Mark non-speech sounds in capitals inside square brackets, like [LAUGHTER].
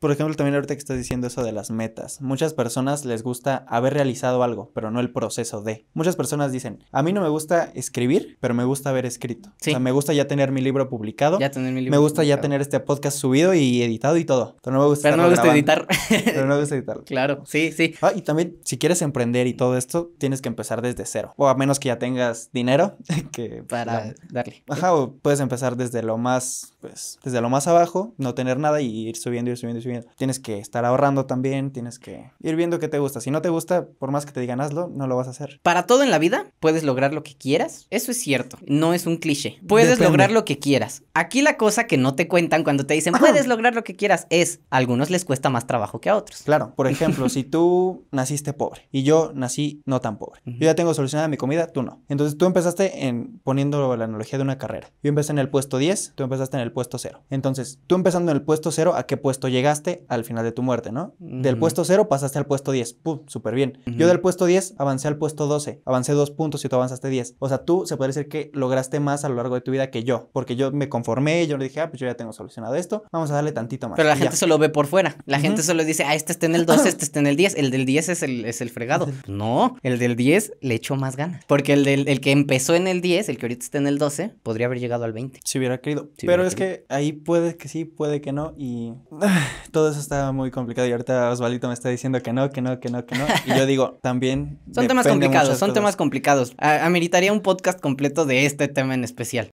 Por ejemplo, también ahorita que estás diciendo eso de las metas. Muchas personas les gusta haber realizado algo, pero no el proceso de. Muchas personas dicen, a mí no me gusta escribir, pero me gusta haber escrito. Sí. O sea, me gusta ya tener mi libro publicado. Ya tener mi libro Me gusta ya tener este podcast subido y editado y todo. Pero no me gusta, pero no me gusta editar. pero no me gusta editar. [LAUGHS] Claro, sí, sí. Ah, y también, si quieres emprender y todo esto, tienes que empezar desde cero. O a menos que ya tengas dinero, [LAUGHS] Para darle. Ajá, o puedes empezar desde lo más, pues, desde lo más abajo, no tener nada y ir subiendo, ir subiendo, ir subiendo tienes que estar ahorrando también, tienes que ir viendo qué te gusta. Si no te gusta, por más que te digan hazlo, no lo vas a hacer. Para todo en la vida, puedes lograr lo que quieras. Eso es cierto, no es un cliché. Puedes lograr lo que quieras. Aquí la cosa que no te cuentan cuando te dicen puedes lograr lo que quieras es a algunos les cuesta más trabajo que a otros. Claro, por [LAUGHS] ejemplo, si tú naciste pobre y yo nací no tan pobre, yo ya tengo solucionada mi comida, tú no. Entonces tú empezaste en poniendo la analogía de una carrera. Yo empecé en el puesto 10, tú empezaste en el puesto 0. Entonces tú empezando en el puesto 0, ¿a qué puesto llegaste al final de tu muerte, no? Del puesto 0 pasaste al puesto 10, ¡pum! Súper bien. Yo del puesto 10 avancé al puesto 12, avancé dos puntos y tú avanzaste 10. O sea, tú se puede decir que lograste más a lo largo de tu vida que yo, porque yo me conformé informé, yo le dije, ah, pues yo ya tengo solucionado esto, vamos a darle tantito más. Pero la gente solo ve por fuera, la gente solo dice, ah, este está en el 12, [LAUGHS] este está en el 10, el del 10 es el, es el fregado. No, el del 10 le echó más ganas, porque el, del, el que empezó en el 10, el que ahorita está en el 12, podría haber llegado al 20. Si hubiera querido. Pero es que ahí puede que sí, puede que no, y ah, todo eso está muy complicado y ahorita Osvalito me está diciendo que no, que no, que no, que no. Y yo digo, [LAUGHS] también... son temas complicados, son temas complicados. A ameritaría un podcast completo de este tema en especial.